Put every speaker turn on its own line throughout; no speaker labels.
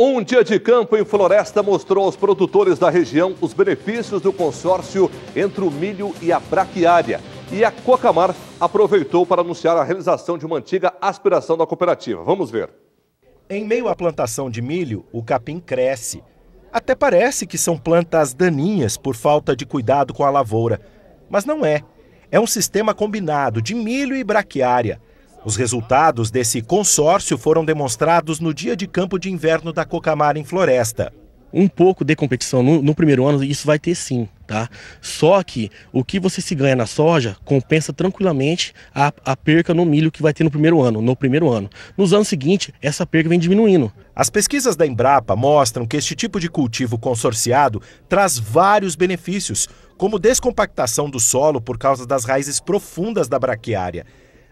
Um dia de campo em Floresta mostrou aos produtores da região os benefícios do consórcio entre o milho e a braquiária. E a Cocamar aproveitou para anunciar a realização de uma antiga aspiração da cooperativa. Vamos ver.
Em meio à plantação de milho, o capim cresce. Até parece que são plantas daninhas por falta de cuidado com a lavoura. Mas não é. É um sistema combinado de milho e braquiária. Os resultados desse consórcio foram demonstrados no dia de campo de inverno da Cocamar em Floresta.
Um pouco de competição no, no primeiro ano, isso vai ter sim, tá? Só que o que você se ganha na soja compensa tranquilamente a, a
perca no milho que vai ter no primeiro ano, no primeiro ano. Nos anos seguintes, essa perca vem diminuindo. As pesquisas da Embrapa mostram que este tipo de cultivo consorciado traz vários benefícios, como descompactação do solo por causa das raízes profundas da braquiária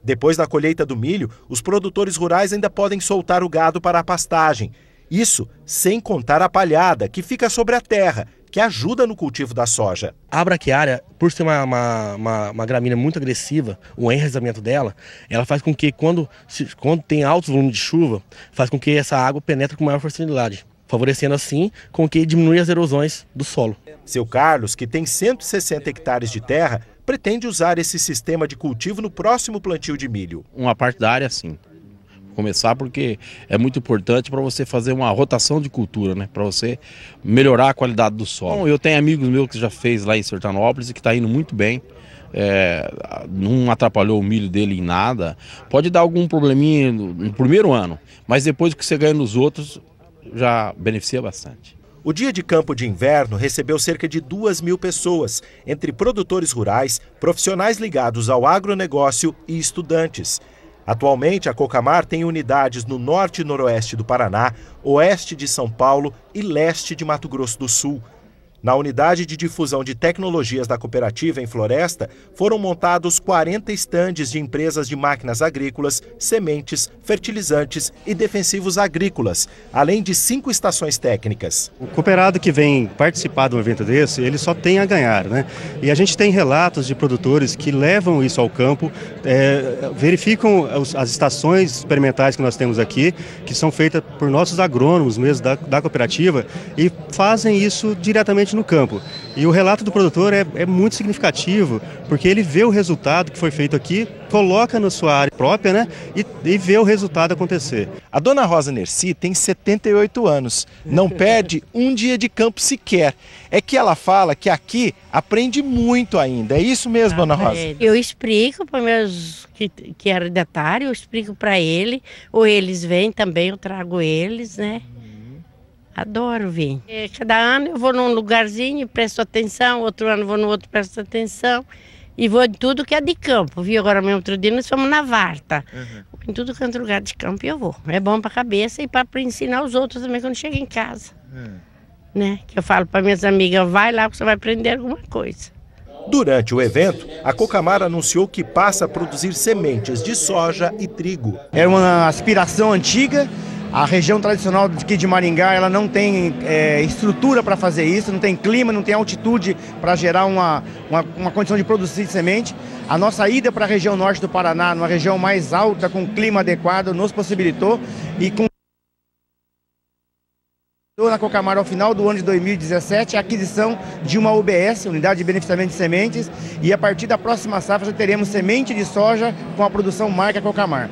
depois da colheita do milho, os produtores rurais ainda podem soltar o gado para a pastagem. Isso sem contar a palhada, que fica sobre a terra, que ajuda no cultivo da soja.
A braquiária, por ser uma, uma, uma, uma gramínea muito agressiva, o enraizamento dela, ela faz com que, quando, se, quando tem alto volume de chuva, faz com que essa água penetre
com maior facilidade favorecendo assim com que diminui as erosões do solo. Seu Carlos, que tem 160 hectares de terra, pretende usar esse sistema de cultivo no próximo plantio de milho. Uma parte da área, sim. Vou começar porque é muito importante para você
fazer uma rotação de cultura, né? Para você melhorar a qualidade do solo. Bom, eu tenho amigos meus que já fez lá em Sertanópolis e que está indo muito bem. É, não atrapalhou o milho dele em nada. Pode dar algum probleminha no, no primeiro ano, mas depois que você ganha nos outros,
já beneficia bastante. O dia de campo de inverno recebeu cerca de 2 mil pessoas, entre produtores rurais, profissionais ligados ao agronegócio e estudantes. Atualmente, a Cocamar tem unidades no norte e noroeste do Paraná, oeste de São Paulo e leste de Mato Grosso do Sul. Na unidade de difusão de tecnologias da cooperativa em Floresta, foram montados 40 estandes de empresas de máquinas agrícolas, sementes, fertilizantes e defensivos agrícolas,
além de cinco estações técnicas. O cooperado que vem participar de um evento desse, ele só tem a ganhar. Né? E a gente tem relatos de produtores que levam isso ao campo, é, verificam as estações experimentais que nós temos aqui, que são feitas por nossos agrônomos mesmo da, da cooperativa, e fazem isso diretamente no campo. E o relato do produtor é, é muito significativo, porque ele vê o resultado que foi feito aqui, coloca na sua área própria né, e, e vê o resultado acontecer. A dona Rosa Nerci tem
78 anos, não perde um dia de campo sequer. É que ela fala que aqui aprende muito ainda. É isso mesmo, dona Rosa?
Eu explico para meus que, que detalhes, eu explico para ele, ou eles vêm também, eu trago eles, né? Adoro vir. E cada ano eu vou num lugarzinho e presto atenção, outro ano vou no outro presto atenção. E vou em tudo que é de campo, viu? Agora mesmo outro dia nós fomos na Varta. Uhum. Em tudo que é lugar de campo eu vou. É bom para a cabeça e para ensinar os outros também quando chega em casa. Uhum. Né? Que eu falo para minhas amigas, vai lá que você vai aprender alguma coisa.
Durante o evento, a Cocamar anunciou que passa a produzir sementes de soja e trigo. Era é uma aspiração antiga a região tradicional aqui de Maringá, ela não tem é, estrutura para fazer isso, não tem clima, não tem altitude para gerar uma, uma, uma, condição de produzir semente. A nossa ida para a região norte do Paraná, numa região mais alta, com clima adequado, nos possibilitou e com na Cocamar ao final do ano de 2017 a aquisição de uma UBS,
Unidade de Beneficiamento de Sementes, e a partir da próxima safra já teremos semente de soja com a produção marca Cocamar.